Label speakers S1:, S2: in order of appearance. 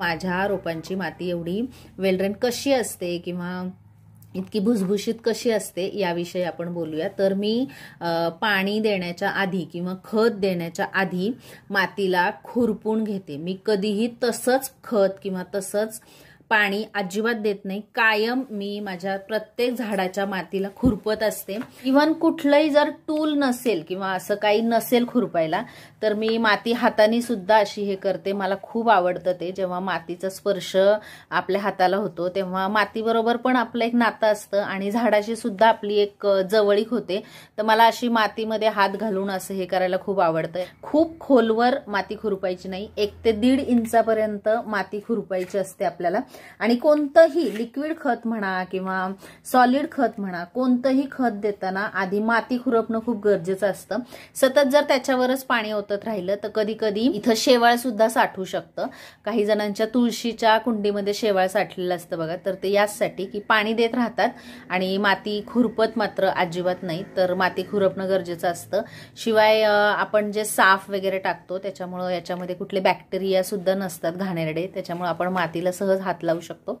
S1: माझ्या रोपांची माती एवढी वेलरेन कशी असते किंवा इतकी भुसभुशीत कशी असते याविषयी आपण बोलूया तर मी पाणी देण्याच्या आधी किंवा खत देण्याच्या आधी मातीला खुरपून घेते मी कधीही तसंच खत किंवा तसंच पाणी अजिबात देत नाही कायम मी माझ्या प्रत्येक झाडाच्या मातीला खुरपत असते इव्हन कुठलंही जर टूल नसेल किंवा असं काही नसेल खुरपायला तर मी माती हाताने सुद्धा अशी हे करते मला खूप आवडतं ते जेव्हा मातीचा स्पर्श आपल्या हाताला होतो तेव्हा मातीबरोबर पण आपलं एक नातं असतं आणि झाडाशी सुद्धा आपली एक जवळीक होते तर मला अशी मातीमध्ये हात घालून असं हे करायला खूप आवडतं खूप खोलवर माती खुरपायची नाही एक ते दीड इंचापर्यंत माती खुरपायची असते आपल्याला आणि कोणतंही लिक्विड खत म्हणा किंवा सॉलिड खत म्हणा कोणतंही खत देताना आधी माती खुरपणं खूप गरजेचं असतं सतत जर त्याच्यावरच पाणी ओतत राहिलं तर कधी कधी इथं शेवाळ सुद्धा साठू शकतं काही जणांच्या तुळशीच्या कुंडीमध्ये शेवाळ साठलेलं असतं बघा तर ते याचसाठी की पाणी देत राहतात आणि माती खुरपत मात्र अजिबात नाही तर माती खुरपणं गरजेचं असतं शिवाय आपण जे साफ वगैरे टाकतो त्याच्यामुळं याच्यामध्ये कुठले बॅक्टेरिया सुद्धा नसतात घाणेरडे त्याच्यामुळे आपण मातीला सहज हात लावू शकतो